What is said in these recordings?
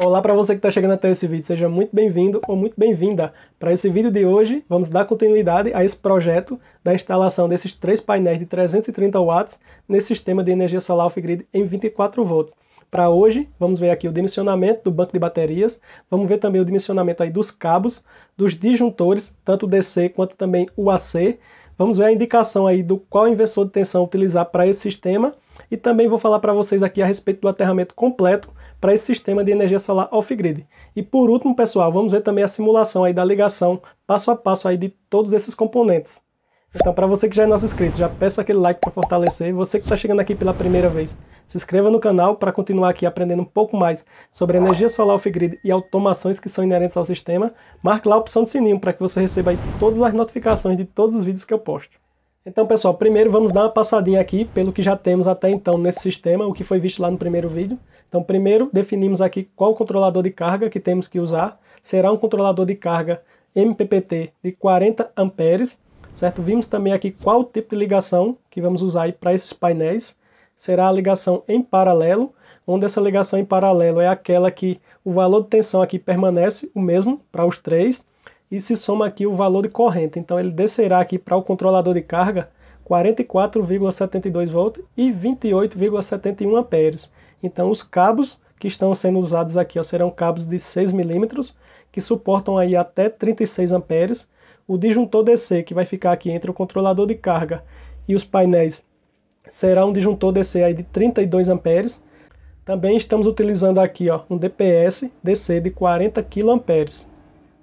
Olá para você que está chegando até esse vídeo, seja muito bem-vindo ou muito bem-vinda. Para esse vídeo de hoje, vamos dar continuidade a esse projeto da instalação desses três painéis de 330 watts nesse sistema de energia solar off-grid em 24 volts. Para hoje, vamos ver aqui o dimensionamento do banco de baterias, vamos ver também o dimensionamento aí dos cabos, dos disjuntores, tanto o DC quanto também o AC. Vamos ver a indicação aí do qual inversor de tensão utilizar para esse sistema e também vou falar para vocês aqui a respeito do aterramento completo para esse sistema de energia solar off-grid. E por último, pessoal, vamos ver também a simulação aí da ligação passo a passo aí de todos esses componentes. Então, para você que já é nosso inscrito, já peço aquele like para fortalecer. Você que está chegando aqui pela primeira vez, se inscreva no canal para continuar aqui aprendendo um pouco mais sobre energia solar off-grid e automações que são inerentes ao sistema. Marque lá a opção do sininho para que você receba aí todas as notificações de todos os vídeos que eu posto. Então, pessoal, primeiro vamos dar uma passadinha aqui pelo que já temos até então nesse sistema, o que foi visto lá no primeiro vídeo. Então, primeiro definimos aqui qual controlador de carga que temos que usar. Será um controlador de carga MPPT de 40 amperes, certo? Vimos também aqui qual tipo de ligação que vamos usar para esses painéis. Será a ligação em paralelo, onde essa ligação em paralelo é aquela que o valor de tensão aqui permanece o mesmo para os três e se soma aqui o valor de corrente. Então ele descerá aqui para o controlador de carga 44,72 volts e 28,71 amperes. Então os cabos que estão sendo usados aqui ó, serão cabos de 6 milímetros, que suportam aí até 36 amperes. O disjuntor DC, que vai ficar aqui entre o controlador de carga e os painéis, será um disjuntor DC aí de 32 amperes. Também estamos utilizando aqui ó, um DPS DC de 40 kA.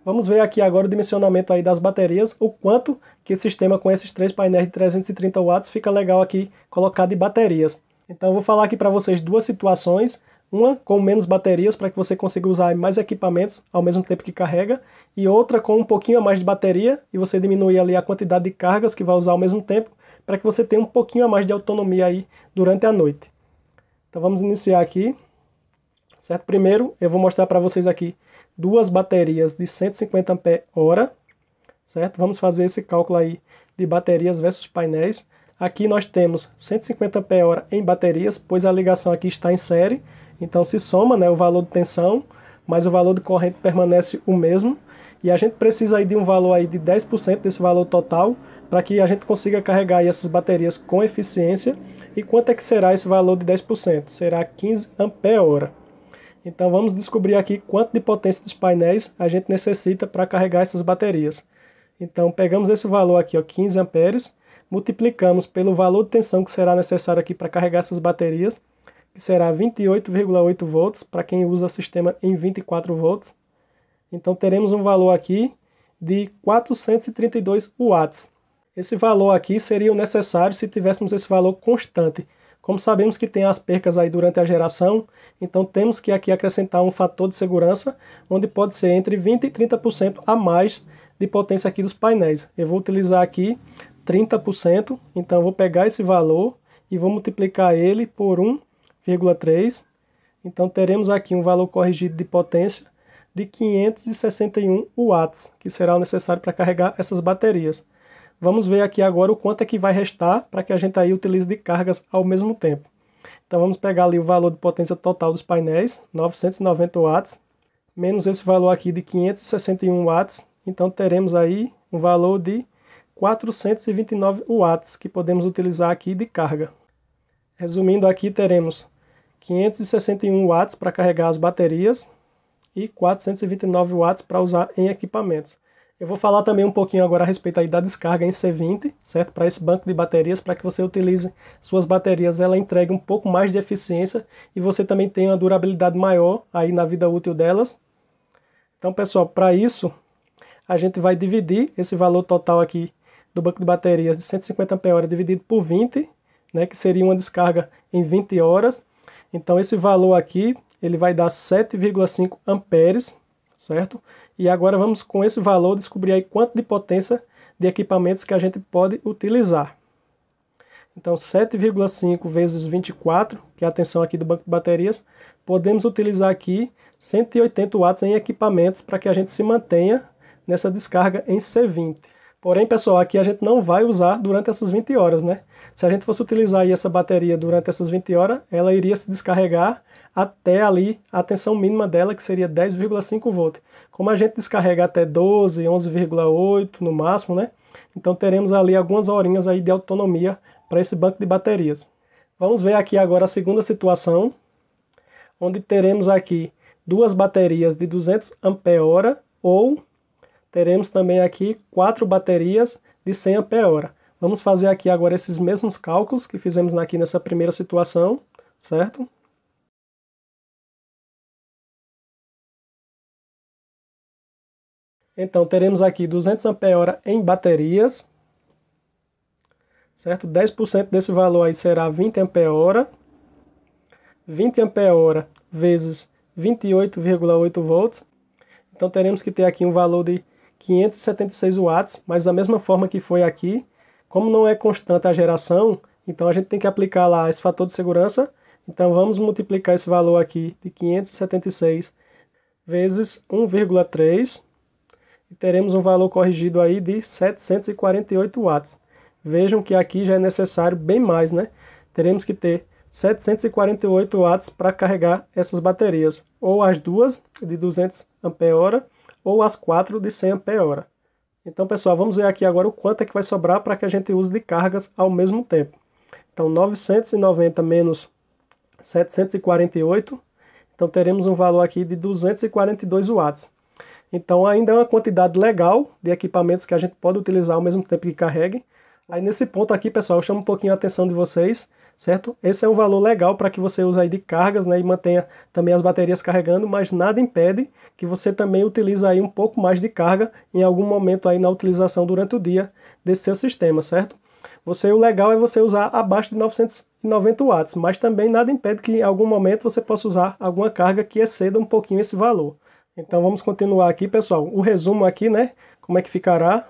Vamos ver aqui agora o dimensionamento aí das baterias, o quanto que o sistema com esses três painéis de 330 watts fica legal aqui colocar de baterias. Então eu vou falar aqui para vocês duas situações, uma com menos baterias para que você consiga usar mais equipamentos ao mesmo tempo que carrega, e outra com um pouquinho a mais de bateria e você diminuir ali a quantidade de cargas que vai usar ao mesmo tempo, para que você tenha um pouquinho a mais de autonomia aí durante a noite. Então vamos iniciar aqui. Certo? Primeiro, eu vou mostrar para vocês aqui duas baterias de 150 Ah, certo? Vamos fazer esse cálculo aí de baterias versus painéis. Aqui nós temos 150 Ah em baterias, pois a ligação aqui está em série, então se soma né, o valor de tensão, mas o valor de corrente permanece o mesmo, e a gente precisa aí de um valor aí de 10% desse valor total, para que a gente consiga carregar aí essas baterias com eficiência, e quanto é que será esse valor de 10%? Será 15 Ah. Então vamos descobrir aqui quanto de potência dos painéis a gente necessita para carregar essas baterias. Então pegamos esse valor aqui, ó, 15 amperes, multiplicamos pelo valor de tensão que será necessário aqui para carregar essas baterias, que será 28,8 volts para quem usa o sistema em 24 volts. Então teremos um valor aqui de 432 watts. Esse valor aqui seria o necessário se tivéssemos esse valor constante. Como sabemos que tem as percas aí durante a geração, então temos que aqui acrescentar um fator de segurança, onde pode ser entre 20% e 30% a mais de potência aqui dos painéis. Eu vou utilizar aqui 30%. Então, vou pegar esse valor e vou multiplicar ele por 1,3. Então, teremos aqui um valor corrigido de potência de 561 watts, que será o necessário para carregar essas baterias. Vamos ver aqui agora o quanto é que vai restar para que a gente aí utilize de cargas ao mesmo tempo. Então vamos pegar ali o valor de potência total dos painéis, 990 watts, menos esse valor aqui de 561 watts, então teremos aí um valor de 429 watts que podemos utilizar aqui de carga. Resumindo aqui, teremos 561 watts para carregar as baterias e 429 watts para usar em equipamentos. Eu vou falar também um pouquinho agora a respeito aí da descarga em C20, certo? Para esse banco de baterias, para que você utilize suas baterias, ela entregue um pouco mais de eficiência e você também tenha uma durabilidade maior aí na vida útil delas. Então, pessoal, para isso, a gente vai dividir esse valor total aqui do banco de baterias de 150 Ah dividido por 20, né, que seria uma descarga em 20 horas. Então esse valor aqui, ele vai dar 7,5 amperes, certo? E agora vamos com esse valor descobrir aí quanto de potência de equipamentos que a gente pode utilizar. Então 7,5 vezes 24, que é a tensão aqui do banco de baterias, podemos utilizar aqui 180 watts em equipamentos para que a gente se mantenha nessa descarga em C20. Porém, pessoal, aqui a gente não vai usar durante essas 20 horas, né? Se a gente fosse utilizar aí essa bateria durante essas 20 horas, ela iria se descarregar até ali a tensão mínima dela, que seria 10,5 volts. Como a gente descarrega até 12, 11,8 no máximo, né? Então teremos ali algumas horinhas aí de autonomia para esse banco de baterias. Vamos ver aqui agora a segunda situação, onde teremos aqui duas baterias de 200 ampere-hora ou teremos também aqui quatro baterias de 100 Ah. Vamos fazer aqui agora esses mesmos cálculos que fizemos aqui nessa primeira situação, certo? Então, teremos aqui 200 Ah em baterias, certo? 10% desse valor aí será 20 Ah. 20 Ah vezes 28,8 volts. Então, teremos que ter aqui um valor de 576 watts, mas da mesma forma que foi aqui, como não é constante a geração, então a gente tem que aplicar lá esse fator de segurança, então vamos multiplicar esse valor aqui de 576 vezes 1,3 e teremos um valor corrigido aí de 748 watts. Vejam que aqui já é necessário bem mais, né? Teremos que ter 748 watts para carregar essas baterias, ou as duas de 200 ampere-hora ou as 4 de 100 Ah. Então, pessoal, vamos ver aqui agora o quanto é que vai sobrar para que a gente use de cargas ao mesmo tempo. Então, 990 menos 748, então teremos um valor aqui de 242 watts. Então, ainda é uma quantidade legal de equipamentos que a gente pode utilizar ao mesmo tempo que carregue. Aí, nesse ponto aqui, pessoal, eu chamo um pouquinho a atenção de vocês, certo? Esse é um valor legal para que você use aí de cargas né, e mantenha também as baterias carregando, mas nada impede que você também utilize aí um pouco mais de carga em algum momento aí na utilização durante o dia desse seu sistema, certo? Você, o legal é você usar abaixo de 990 watts, mas também nada impede que em algum momento você possa usar alguma carga que exceda um pouquinho esse valor. Então vamos continuar aqui, pessoal. O resumo aqui, né? Como é que ficará?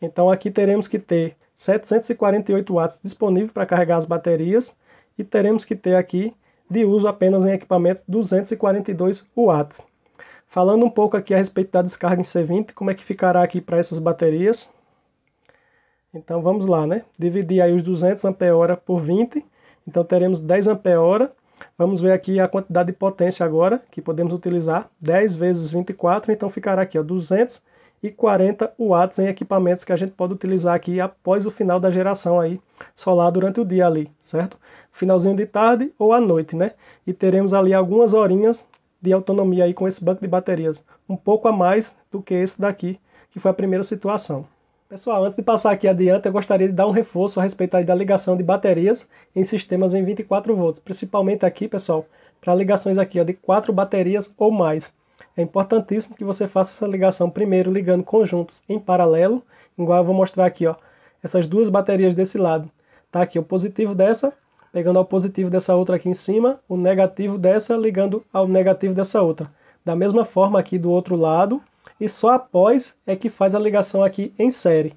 Então aqui teremos que ter 748 watts disponível para carregar as baterias e teremos que ter aqui de uso apenas em equipamentos 242 watts. Falando um pouco aqui a respeito da descarga em C20, como é que ficará aqui para essas baterias? Então vamos lá, né? Dividir aí os 200 hora por 20, então teremos 10 hora. Vamos ver aqui a quantidade de potência agora, que podemos utilizar, 10 vezes 24, então ficará aqui, ó, 200 e 40 watts em equipamentos que a gente pode utilizar aqui após o final da geração aí solar durante o dia ali, certo? Finalzinho de tarde ou à noite, né? E teremos ali algumas horinhas de autonomia aí com esse banco de baterias, um pouco a mais do que esse daqui, que foi a primeira situação. Pessoal, antes de passar aqui adiante, eu gostaria de dar um reforço a respeito aí da ligação de baterias em sistemas em 24 volts, principalmente aqui, pessoal, para ligações aqui ó, de 4 baterias ou mais é importantíssimo que você faça essa ligação primeiro ligando conjuntos em paralelo, igual eu vou mostrar aqui, ó, essas duas baterias desse lado. Tá aqui o positivo dessa, pegando ao positivo dessa outra aqui em cima, o negativo dessa ligando ao negativo dessa outra. Da mesma forma aqui do outro lado, e só após é que faz a ligação aqui em série.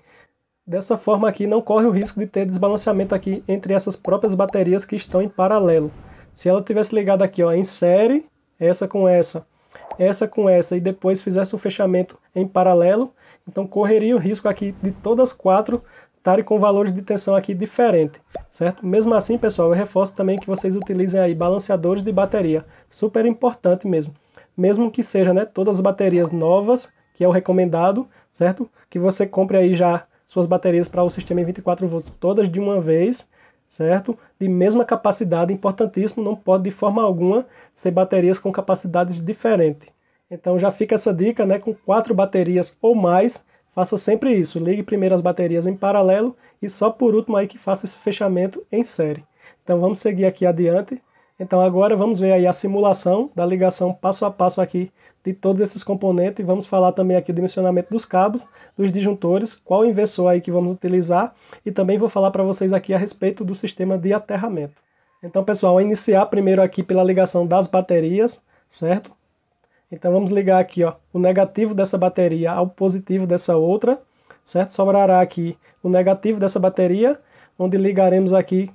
Dessa forma aqui não corre o risco de ter desbalanceamento aqui entre essas próprias baterias que estão em paralelo. Se ela tivesse ligada aqui ó, em série, essa com essa, essa com essa e depois fizesse o fechamento em paralelo, então correria o risco aqui de todas quatro estarem com valores de tensão aqui diferente, certo? Mesmo assim, pessoal, eu reforço também que vocês utilizem aí balanceadores de bateria, super importante mesmo. Mesmo que seja, né, todas as baterias novas, que é o recomendado, certo? Que você compre aí já suas baterias para o sistema em 24 volts todas de uma vez, certo? De mesma capacidade, importantíssimo, não pode de forma alguma ser baterias com capacidades diferentes. Então já fica essa dica, né? Com quatro baterias ou mais, faça sempre isso. Ligue primeiro as baterias em paralelo e só por último aí que faça esse fechamento em série. Então vamos seguir aqui adiante. Então agora vamos ver aí a simulação da ligação passo a passo aqui de todos esses componentes e vamos falar também aqui do dimensionamento dos cabos, dos disjuntores, qual inversor aí que vamos utilizar e também vou falar para vocês aqui a respeito do sistema de aterramento. Então, pessoal, iniciar primeiro aqui pela ligação das baterias, certo? Então, vamos ligar aqui ó, o negativo dessa bateria ao positivo dessa outra, certo? Sobrará aqui o negativo dessa bateria, onde ligaremos aqui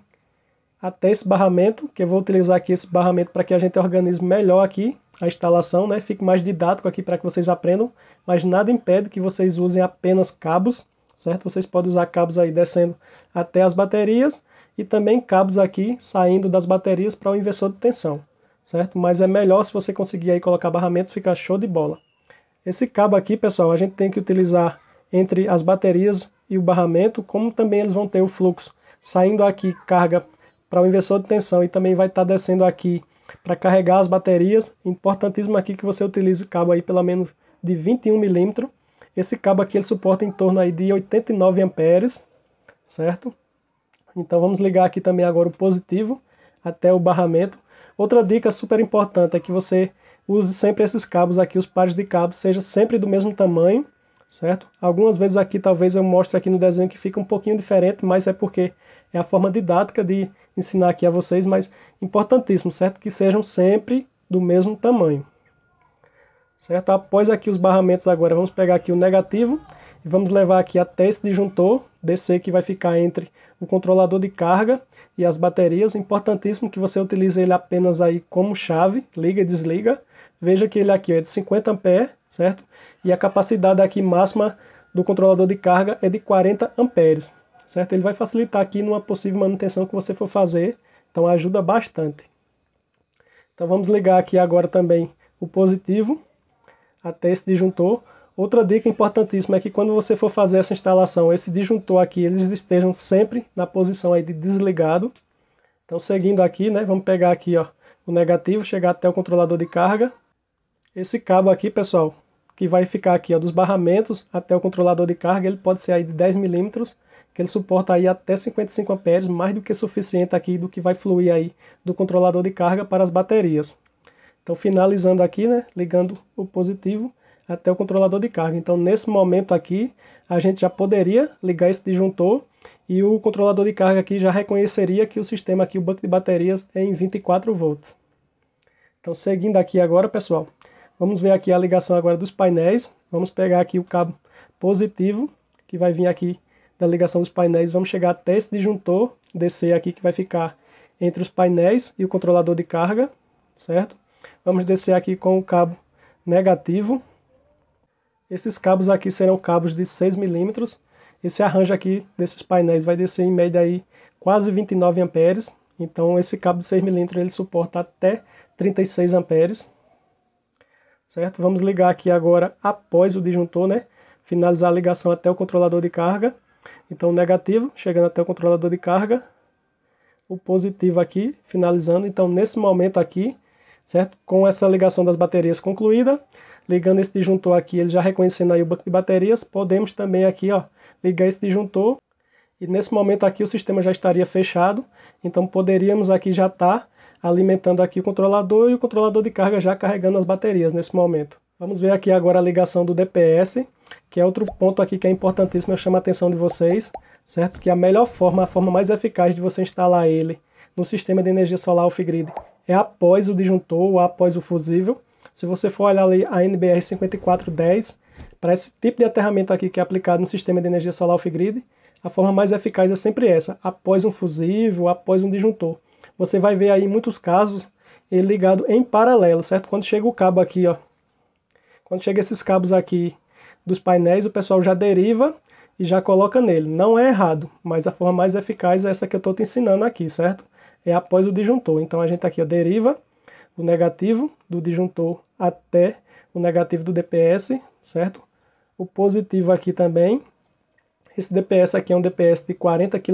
até esse barramento, que eu vou utilizar aqui esse barramento para que a gente organize melhor aqui a instalação, né? Fique mais didático aqui para que vocês aprendam, mas nada impede que vocês usem apenas cabos, certo? Vocês podem usar cabos aí descendo até as baterias e também cabos aqui saindo das baterias para o inversor de tensão, certo? Mas é melhor se você conseguir aí colocar barramentos, fica show de bola. Esse cabo aqui, pessoal, a gente tem que utilizar entre as baterias e o barramento, como também eles vão ter o fluxo saindo aqui carga para o inversor de tensão e também vai estar tá descendo aqui para carregar as baterias. Importantíssimo aqui que você utilize o cabo aí pelo menos de 21 mm. Esse cabo aqui ele suporta em torno aí de 89 amperes, certo? Então vamos ligar aqui também agora o positivo até o barramento. Outra dica super importante é que você use sempre esses cabos aqui, os pares de cabos, seja sempre do mesmo tamanho, certo? Algumas vezes aqui talvez eu mostre aqui no desenho que fica um pouquinho diferente, mas é porque é a forma didática de ensinar aqui a vocês, mas importantíssimo, certo? Que sejam sempre do mesmo tamanho. Certo? Após aqui os barramentos agora, vamos pegar aqui o negativo e vamos levar aqui até esse disjuntor DC que vai ficar entre o controlador de carga e as baterias. Importantíssimo que você utilize ele apenas aí como chave, liga e desliga. Veja que ele aqui é de 50 ampere, certo? E a capacidade aqui máxima do controlador de carga é de 40 amperes, certo? Ele vai facilitar aqui numa possível manutenção que você for fazer, então ajuda bastante. Então vamos ligar aqui agora também o positivo até esse disjuntor. Outra dica importantíssima é que quando você for fazer essa instalação, esse disjuntor aqui, eles estejam sempre na posição aí de desligado. Então seguindo aqui, né, vamos pegar aqui ó, o negativo, chegar até o controlador de carga. Esse cabo aqui, pessoal, que vai ficar aqui ó, dos barramentos até o controlador de carga, ele pode ser aí de 10 milímetros, que ele suporta aí até 55 amperes, mais do que suficiente aqui do que vai fluir aí do controlador de carga para as baterias. Então finalizando aqui, né, ligando o positivo, até o controlador de carga. Então nesse momento aqui, a gente já poderia ligar esse disjuntor e o controlador de carga aqui já reconheceria que o sistema aqui, o banco de baterias, é em 24 volts. Então seguindo aqui agora, pessoal, vamos ver aqui a ligação agora dos painéis. Vamos pegar aqui o cabo positivo, que vai vir aqui da ligação dos painéis, vamos chegar até esse disjuntor, descer aqui que vai ficar entre os painéis e o controlador de carga, certo? Vamos descer aqui com o cabo negativo, esses cabos aqui serão cabos de 6 milímetros. Esse arranjo aqui desses painéis vai descer em média aí quase 29 amperes. Então esse cabo de 6 milímetros ele suporta até 36 amperes. Certo? Vamos ligar aqui agora após o disjuntor, né? Finalizar a ligação até o controlador de carga. Então negativo, chegando até o controlador de carga. O positivo aqui, finalizando. Então nesse momento aqui, certo? Com essa ligação das baterias concluída, Ligando esse disjuntor aqui, ele já reconhecendo aí o banco de baterias, podemos também aqui ó, ligar esse disjuntor. E nesse momento aqui o sistema já estaria fechado, então poderíamos aqui já estar tá alimentando aqui o controlador e o controlador de carga já carregando as baterias nesse momento. Vamos ver aqui agora a ligação do DPS, que é outro ponto aqui que é importantíssimo, eu chamo a atenção de vocês, certo? Que a melhor forma, a forma mais eficaz de você instalar ele no sistema de energia solar off-grid é após o disjuntor ou após o fusível, se você for olhar ali a NBR 5410, para esse tipo de aterramento aqui que é aplicado no sistema de energia solar off-grid, a forma mais eficaz é sempre essa, após um fusível, após um disjuntor. Você vai ver aí muitos casos ele ligado em paralelo, certo? Quando chega o cabo aqui, ó, quando chega esses cabos aqui dos painéis, o pessoal já deriva e já coloca nele. Não é errado, mas a forma mais eficaz é essa que eu estou te ensinando aqui, certo? É após o disjuntor. Então a gente tá aqui ó, deriva o negativo do disjuntor até o negativo do DPS, certo? O positivo aqui também. Esse DPS aqui é um DPS de 40 kA.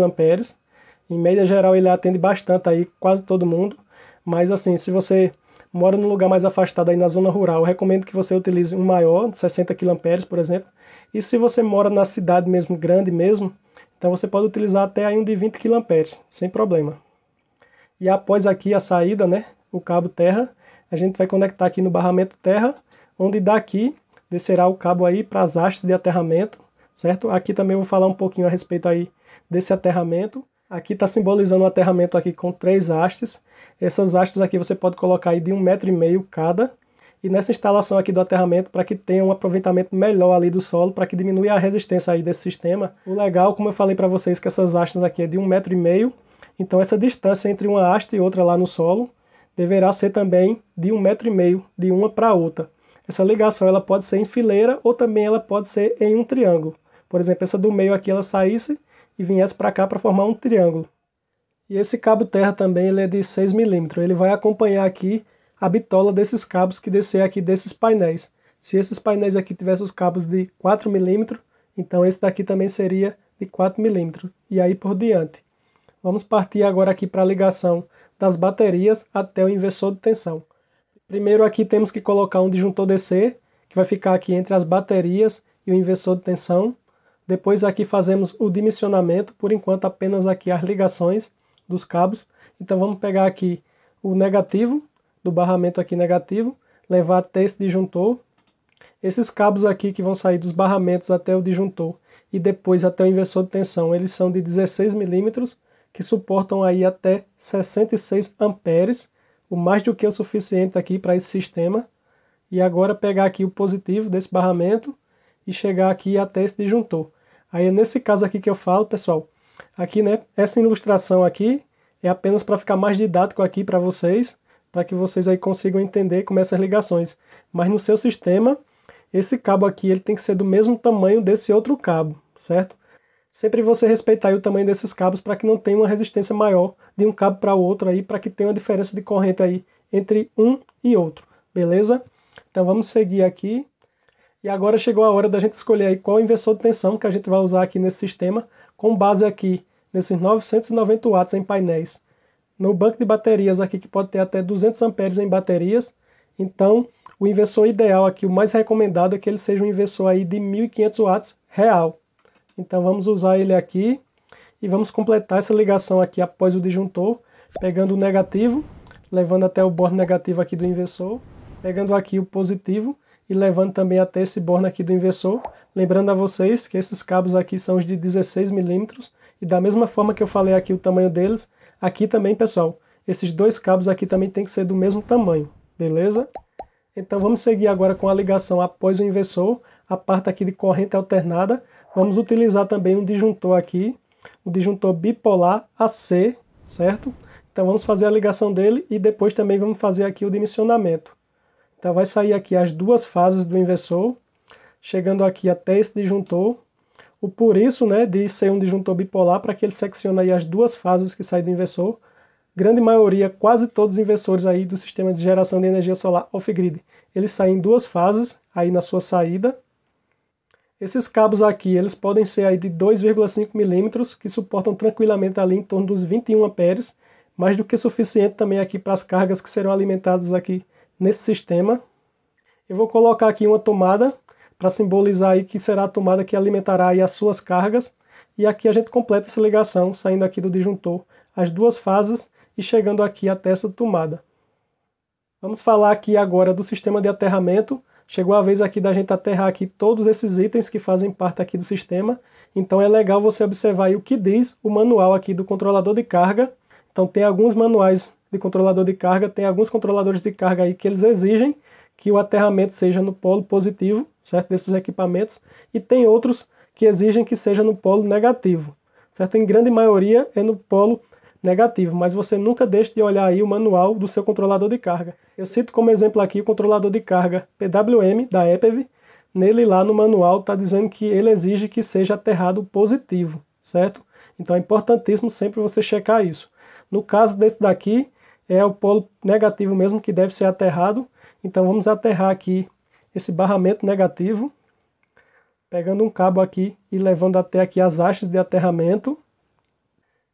Em média geral ele atende bastante aí, quase todo mundo. Mas assim, se você mora num lugar mais afastado aí na zona rural, recomendo que você utilize um maior, de 60 kA, por exemplo. E se você mora na cidade mesmo, grande mesmo, então você pode utilizar até aí um de 20 kA, sem problema. E após aqui a saída, né, o cabo terra, a gente vai conectar aqui no barramento terra, onde daqui descerá o cabo aí para as hastes de aterramento, certo? Aqui também vou falar um pouquinho a respeito aí desse aterramento. Aqui está simbolizando o aterramento aqui com três hastes. Essas hastes aqui você pode colocar aí de um metro e meio cada. E nessa instalação aqui do aterramento, para que tenha um aproveitamento melhor ali do solo, para que diminua a resistência aí desse sistema. O legal, como eu falei para vocês, que essas hastes aqui é de um metro e meio. Então essa distância entre uma haste e outra lá no solo, deverá ser também de um metro e meio de uma para outra. Essa ligação ela pode ser em fileira ou também ela pode ser em um triângulo. Por exemplo, essa do meio aqui ela saísse e viesse para cá para formar um triângulo. E esse cabo terra também ele é de 6 milímetros. Ele vai acompanhar aqui a bitola desses cabos que descer aqui desses painéis. Se esses painéis aqui tivessem os cabos de 4 milímetros, então esse daqui também seria de 4 milímetros. E aí por diante. Vamos partir agora aqui para a ligação das baterias até o inversor de tensão. Primeiro aqui temos que colocar um disjuntor DC, que vai ficar aqui entre as baterias e o inversor de tensão. Depois aqui fazemos o dimensionamento, por enquanto apenas aqui as ligações dos cabos. Então vamos pegar aqui o negativo, do barramento aqui negativo, levar até esse disjuntor. Esses cabos aqui que vão sair dos barramentos até o disjuntor e depois até o inversor de tensão, eles são de 16 milímetros que suportam aí até 66 amperes, o mais do que o suficiente aqui para esse sistema. E agora pegar aqui o positivo desse barramento e chegar aqui até esse disjuntor. Aí é nesse caso aqui que eu falo, pessoal, aqui né, essa ilustração aqui é apenas para ficar mais didático aqui para vocês, para que vocês aí consigam entender como é essas ligações. Mas no seu sistema, esse cabo aqui ele tem que ser do mesmo tamanho desse outro cabo, certo? sempre você respeitar o tamanho desses cabos para que não tenha uma resistência maior de um cabo para o outro aí, para que tenha uma diferença de corrente aí entre um e outro, beleza? Então vamos seguir aqui. E agora chegou a hora da gente escolher aí qual inversor de tensão que a gente vai usar aqui nesse sistema, com base aqui nesses 990 watts em painéis. No banco de baterias aqui que pode ter até 200 amperes em baterias. Então, o inversor ideal aqui, o mais recomendado é que ele seja um inversor aí de 1500 watts real, então vamos usar ele aqui e vamos completar essa ligação aqui após o disjuntor, pegando o negativo, levando até o borne negativo aqui do inversor, pegando aqui o positivo e levando também até esse borne aqui do inversor. Lembrando a vocês que esses cabos aqui são os de 16 milímetros e da mesma forma que eu falei aqui o tamanho deles, aqui também, pessoal, esses dois cabos aqui também tem que ser do mesmo tamanho, beleza? Então vamos seguir agora com a ligação após o inversor, a parte aqui de corrente alternada, Vamos utilizar também um disjuntor aqui, o um disjuntor bipolar AC, certo? Então vamos fazer a ligação dele e depois também vamos fazer aqui o dimensionamento. Então vai sair aqui as duas fases do inversor, chegando aqui até esse disjuntor. O por isso, né, de ser um disjuntor bipolar, para que ele seccione aí as duas fases que saem do inversor, grande maioria, quase todos os inversores aí do sistema de geração de energia solar off-grid, eles saem em duas fases aí na sua saída, esses cabos aqui, eles podem ser aí de 2,5 milímetros, que suportam tranquilamente ali em torno dos 21 amperes, mais do que suficiente também aqui para as cargas que serão alimentadas aqui nesse sistema. Eu vou colocar aqui uma tomada, para simbolizar aí que será a tomada que alimentará aí as suas cargas, e aqui a gente completa essa ligação, saindo aqui do disjuntor as duas fases e chegando aqui até essa tomada. Vamos falar aqui agora do sistema de aterramento, chegou a vez aqui da gente aterrar aqui todos esses itens que fazem parte aqui do sistema. Então é legal você observar o que diz o manual aqui do controlador de carga. Então tem alguns manuais de controlador de carga, tem alguns controladores de carga aí que eles exigem que o aterramento seja no polo positivo, certo, desses equipamentos, e tem outros que exigem que seja no polo negativo, certo? Em grande maioria é no polo negativo, mas você nunca deixe de olhar aí o manual do seu controlador de carga. Eu cito como exemplo aqui o controlador de carga PWM da EPEV. Nele lá no manual está dizendo que ele exige que seja aterrado positivo, certo? Então é importantíssimo sempre você checar isso. No caso desse daqui, é o polo negativo mesmo que deve ser aterrado. Então vamos aterrar aqui esse barramento negativo, pegando um cabo aqui e levando até aqui as hastes de aterramento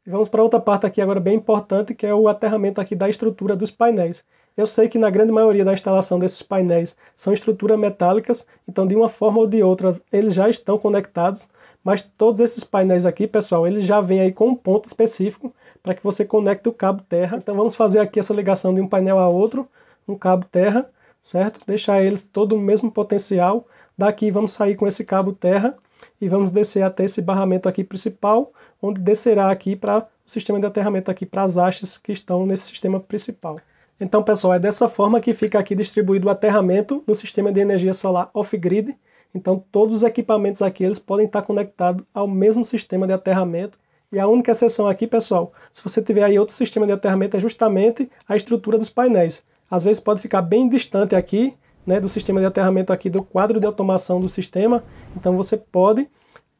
vamos para outra parte aqui agora bem importante, que é o aterramento aqui da estrutura dos painéis. Eu sei que na grande maioria da instalação desses painéis são estruturas metálicas, então de uma forma ou de outra eles já estão conectados, mas todos esses painéis aqui, pessoal, eles já vêm aí com um ponto específico para que você conecte o cabo terra. Então vamos fazer aqui essa ligação de um painel a outro, um cabo terra, certo? Deixar eles todo o mesmo potencial. Daqui vamos sair com esse cabo terra e vamos descer até esse barramento aqui principal, onde descerá aqui para o sistema de aterramento aqui para as hastes que estão nesse sistema principal. Então, pessoal, é dessa forma que fica aqui distribuído o aterramento no sistema de energia solar off-grid. Então, todos os equipamentos aqui eles podem estar conectados ao mesmo sistema de aterramento. E a única exceção aqui, pessoal, se você tiver aí outro sistema de aterramento, é justamente a estrutura dos painéis. Às vezes pode ficar bem distante aqui, né, do sistema de aterramento aqui do quadro de automação do sistema. Então você pode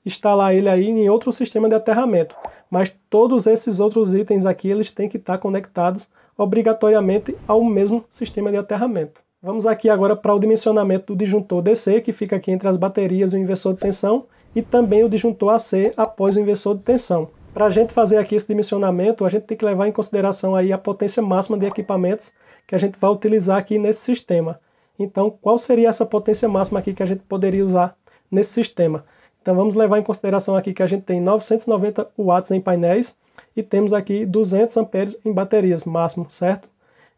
instalar ele aí em outro sistema de aterramento. Mas todos esses outros itens aqui, eles têm que estar conectados obrigatoriamente ao mesmo sistema de aterramento. Vamos aqui agora para o dimensionamento do disjuntor DC, que fica aqui entre as baterias e o inversor de tensão, e também o disjuntor AC após o inversor de tensão. Para a gente fazer aqui esse dimensionamento, a gente tem que levar em consideração aí a potência máxima de equipamentos que a gente vai utilizar aqui nesse sistema. Então, qual seria essa potência máxima aqui que a gente poderia usar nesse sistema? Então vamos levar em consideração aqui que a gente tem 990 watts em painéis e temos aqui 200 amperes em baterias máximo, certo?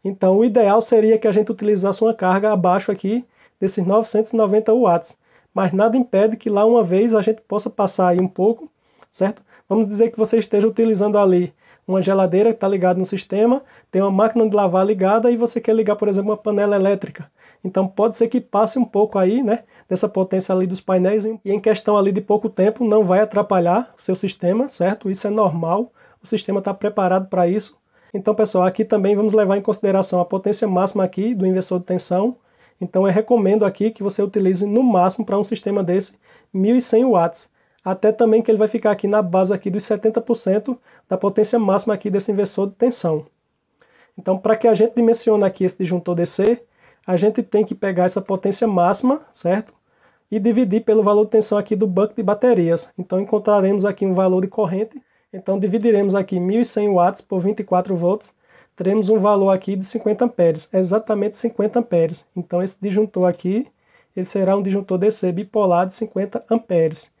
Então o ideal seria que a gente utilizasse uma carga abaixo aqui desses 990 watts, mas nada impede que lá uma vez a gente possa passar aí um pouco, certo? Vamos dizer que você esteja utilizando ali uma geladeira que está ligada no sistema, tem uma máquina de lavar ligada e você quer ligar, por exemplo, uma panela elétrica. Então pode ser que passe um pouco aí, né? dessa potência ali dos painéis e em questão ali de pouco tempo não vai atrapalhar o seu sistema, certo? Isso é normal, o sistema está preparado para isso. Então, pessoal, aqui também vamos levar em consideração a potência máxima aqui do inversor de tensão. Então, eu recomendo aqui que você utilize no máximo para um sistema desse 1100 watts. Até também que ele vai ficar aqui na base aqui dos 70% da potência máxima aqui desse inversor de tensão. Então, para que a gente dimensione aqui esse disjuntor DC, a gente tem que pegar essa potência máxima, certo? E dividir pelo valor de tensão aqui do banco de baterias. Então encontraremos aqui um valor de corrente. Então dividiremos aqui 1100 watts por 24 volts. Teremos um valor aqui de 50 amperes, exatamente 50 amperes. Então esse disjuntor aqui, ele será um disjuntor DC bipolar de 50 amperes.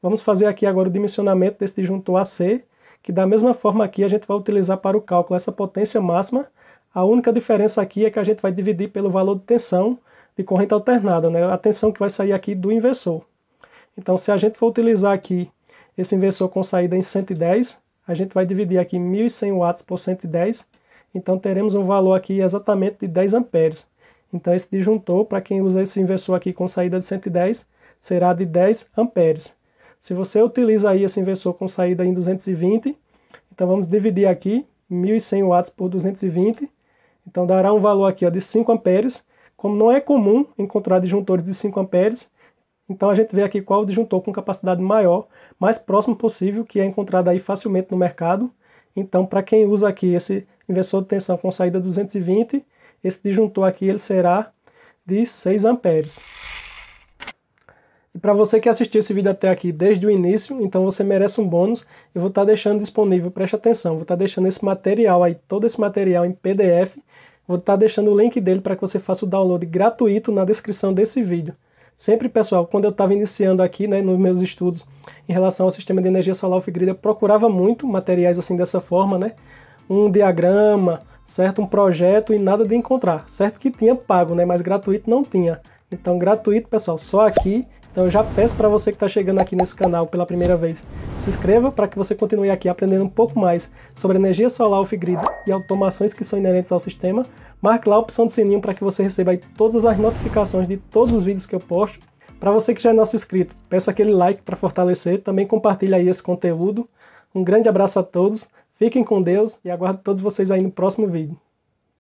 Vamos fazer aqui agora o dimensionamento desse disjuntor AC, que da mesma forma aqui a gente vai utilizar para o cálculo essa potência máxima a única diferença aqui é que a gente vai dividir pelo valor de tensão de corrente alternada, né? a tensão que vai sair aqui do inversor. Então, se a gente for utilizar aqui esse inversor com saída em 110, a gente vai dividir aqui 1.100 watts por 110, então teremos um valor aqui exatamente de 10 amperes. Então esse disjuntor, para quem usa esse inversor aqui com saída de 110, será de 10 amperes. Se você utiliza aí esse inversor com saída em 220, então vamos dividir aqui 1.100 watts por 220, então dará um valor aqui ó, de 5 amperes. Como não é comum encontrar disjuntores de 5 amperes, então a gente vê aqui qual o disjuntor com capacidade maior, mais próximo possível, que é encontrado aí facilmente no mercado. Então para quem usa aqui esse inversor de tensão com saída 220, esse disjuntor aqui ele será de 6 amperes. E para você que assistiu esse vídeo até aqui desde o início, então você merece um bônus. Eu vou estar tá deixando disponível, preste atenção, vou estar tá deixando esse material aí, todo esse material em PDF. Vou estar tá deixando o link dele para que você faça o download gratuito na descrição desse vídeo. Sempre, pessoal, quando eu estava iniciando aqui, né, nos meus estudos em relação ao sistema de energia solar off-grid, eu procurava muito materiais assim dessa forma, né? Um diagrama, certo? Um projeto e nada de encontrar. Certo que tinha pago, né? Mas gratuito não tinha. Então, gratuito, pessoal, só aqui então eu já peço para você que está chegando aqui nesse canal pela primeira vez, se inscreva para que você continue aqui aprendendo um pouco mais sobre energia solar off-grid e automações que são inerentes ao sistema. Marque lá a opção do sininho para que você receba todas as notificações de todos os vídeos que eu posto. Para você que já é nosso inscrito, peço aquele like para fortalecer, também compartilhe aí esse conteúdo. Um grande abraço a todos, fiquem com Deus e aguardo todos vocês aí no próximo vídeo.